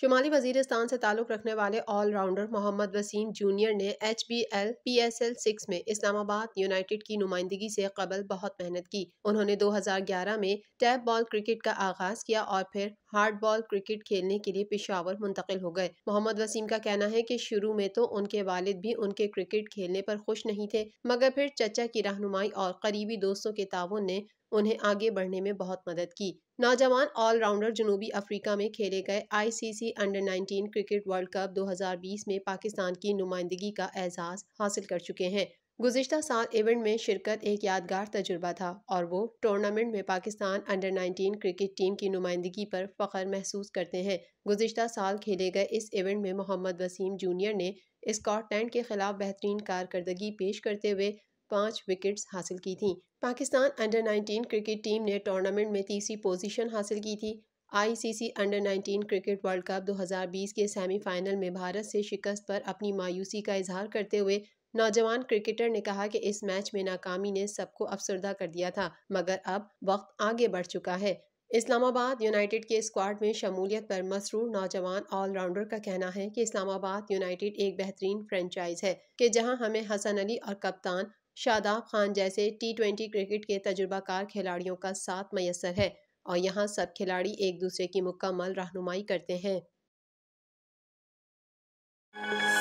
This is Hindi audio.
शुमाली वजीरस्तान से ताल्लुक़ रखने वाले ऑलराउंडर मोहम्मद वसीम जूनियर ने H B L P S L six में इस्लामाबाद यूनाइटेड की नुमाइंदगी से कबल बहुत मेहनत की उन्होंने 2011 में टैप बॉल क्रिकेट का आगाज़ किया और फिर हार्ड बॉल क्रिकेट खेलने के लिए पिशावर मुंतकिल हो गए मोहम्मद वसीम का कहना है कि शुरू में तो उनके वालिद भी उनके क्रिकेट खेलने पर खुश नहीं थे मगर फिर चचा की रहनुमाई और करीबी दोस्तों के तावन ने उन्हें आगे बढ़ने में बहुत मदद की नौजवान ऑलराउंडर जनूबी अफ्रीका में खेले गए ICC under 19 cricket world cup 2020 में पाकिस्तान की नुमाइंदगी का एजाज हासिल कर चुके हैं गुजशत साल इवेंट में शिरकत एक यादगार तजुर्बा था और वो टूर्नामेंट में पाकिस्तान अंडर 19 क्रिकेट टीम की नुमाइंदगी पर फ़ख्र महसूस करते हैं गुजशत साल खेले गए इस इवेंट में मोहम्मद वसीम जूनियर ने स्कॉटलैंड के खिलाफ बेहतरीन कारकर्दगी पेश करते हुए पाँच विकेट्स हासिल की थी पाकिस्तान अंडर 19 क्रिकेट टीम ने टूर्नामेंट में तीसरी पोजीशन हासिल की थी ICC under 19 cricket world cup 2020 के सेमीफाइनल में भारत से शिकस्त पर अपनी मायूसी का इजहार करते हुए नौजवान क्रिकेटर ने कहा कि इस मैच में नाकामी ने सबको अफसरदा कर दिया था मगर अब वक्त आगे बढ़ चुका है इस्लामाबाद यूनाइटेड के स्क्वाड में शमूलियत पर मसरूर नौजवान ऑलराउंडर का कहना है कि इस्लामाबाद यूनाइटेड एक बेहतरीन फ्रेंचाइज है कि जहां हमें हसन अली और कप्तान शादाब खान जैसे टी ट्वेंटी क्रिकेट के तजुर्बाकार खिलाड़ियों का साथ मैसर है और यहाँ सब खिलाड़ी एक दूसरे की मुकम्मल रहनुमाई करते हैं